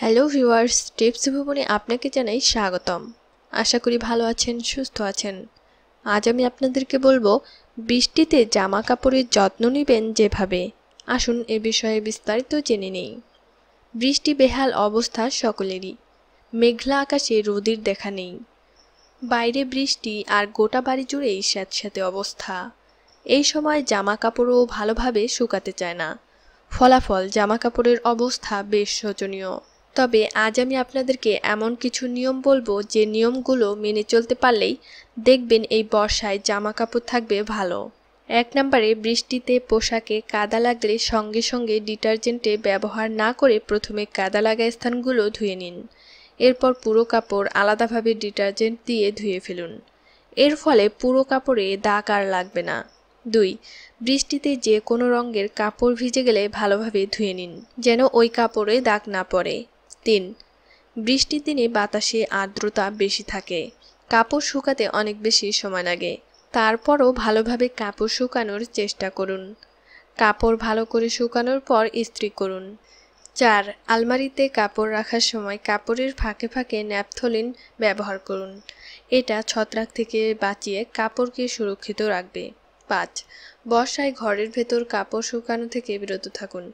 hello viewers tips ভুবনে আপনাকে জানাই স্বাগতম আশা করি ভালো আছেন সুস্থ আছেন আজ আমি আপনাদেরকে বলবো বৃষ্টিতে জামা কাপড়ের যত্ন নেবেন যেভাবে আসুন এ বিষয়ে বিস্তারিত জেনে নেই বৃষ্টি বেহাল অবস্থা সকলেরই মেঘলা আকাশে রোদির দেখা নেই বাইরে বৃষ্টি আর গোটা বাড়ি জুড়েই স্যাঁতস্যাঁতে অবস্থা এই সময় জামা কাপড়ও ভালোভাবে শুকাতে চায় না ফলাফল জামা কাপড়ের অবস্থা বেশ শোচনীয় তবে আজ আমি আপনাদেরকে এমন কিছু নিয়ম বলবো যে নিয়মগুলো মেনে চলতে পারলেই দেখবেন এই বর্ষায় জামা কাপড় থাকবে ভালো এক নম্বরে বৃষ্টিতে পোশাকে কাদা লাগলে সঙ্গে সঙ্গে ডিটারজেন্টে ব্যবহার না করে প্রথমে কাদা লাগা স্থানগুলো ধুয়ে নিন এরপর পুরো কাপড় আলাদাভাবে ডিটারজেন্ট দিয়ে ধুয়ে ফেলুন এর ফলে পুরো কাপড়ে দাগ আর লাগবে না দুই বৃষ্টিতে যে কোনো রঙের কাপড় ভিজে গেলে ভালোভাবে ধুয়ে নিন যেন ওই কাপড়ে দাগ না পড়ে তিন বৃষ্টির দিনে বাতাসে আর্দ্রতা বেশি থাকে কাপড় শুকাতে অনেক বেশি সময় লাগে তারপরও ভালোভাবে কাপড় শুকানোর চেষ্টা করুন কাপড় ভালো করে শুকানোর পর ইস্ত্রি করুন চার আলমারিতে কাপড় রাখার সময় কাপড়ের ফাঁকে ফাঁকে ন্যাপথলিন ব্যবহার করুন এটা ছত্রাক থেকে বাঁচিয়ে কাপড়কে সুরক্ষিত রাখবে পাঁচ বর্ষায় ঘরের ভেতর কাপড় শুকানো থেকে বিরত থাকুন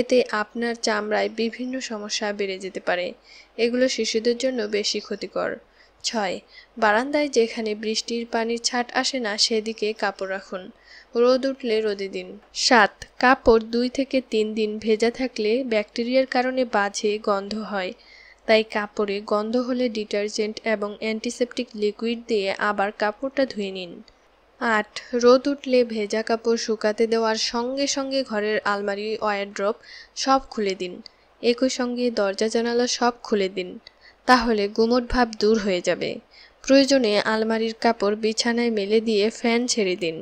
এতে আপনার চামড়ায় বিভিন্ন সমস্যা বেড়ে যেতে পারে এগুলো শিশুদের জন্য বেশি ক্ষতিকর ছয় বারান্দায় যেখানে বৃষ্টির পানির ছাট আসে না সেদিকে কাপড় রাখুন রোদ উঠলে রোদে দিন সাত কাপড় দুই থেকে তিন দিন ভেজা থাকলে ব্যাকটেরিয়ার কারণে বাজে গন্ধ হয় তাই কাপড়ে গন্ধ হলে ডিটারজেন্ট এবং অ্যান্টিসেপটিক লিকুইড দিয়ে আবার কাপড়টা ধুয়ে নিন আট রোদ উঠলে ভেজা কাপড় শুকাতে দেওয়ার সঙ্গে সঙ্গে ঘরের আলমারি ওয়ারড্রপ সব খুলে দিন একই সঙ্গে দরজা জানালা সব খুলে দিন তাহলে গুমট ভাব দূর হয়ে যাবে প্রয়োজনে আলমারির কাপড় বিছানায় মেলে দিয়ে ফ্যান ছেড়ে দিন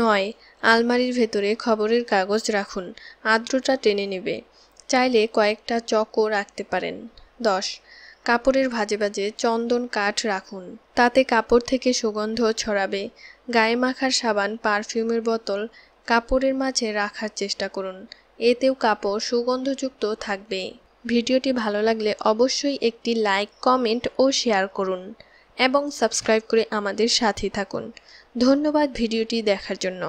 নয় আলমারির ভেতরে খবরের কাগজ রাখুন আর্দ্রতা টেনে নেবে চাইলে কয়েকটা চকও রাখতে পারেন দশ কাপড়ের ভাজে ভাজে চন্দন কাঠ রাখুন তাতে কাপড় থেকে সুগন্ধ ছড়াবে গায়ে মাখার সাবান পারফিউমের বোতল কাপড়ের মাঝে রাখার চেষ্টা করুন এতেও কাপড় সুগন্ধযুক্ত থাকবে ভিডিওটি ভালো লাগলে অবশ্যই একটি লাইক কমেন্ট ও শেয়ার করুন এবং সাবস্ক্রাইব করে আমাদের সাথে থাকুন ধন্যবাদ ভিডিওটি দেখার জন্য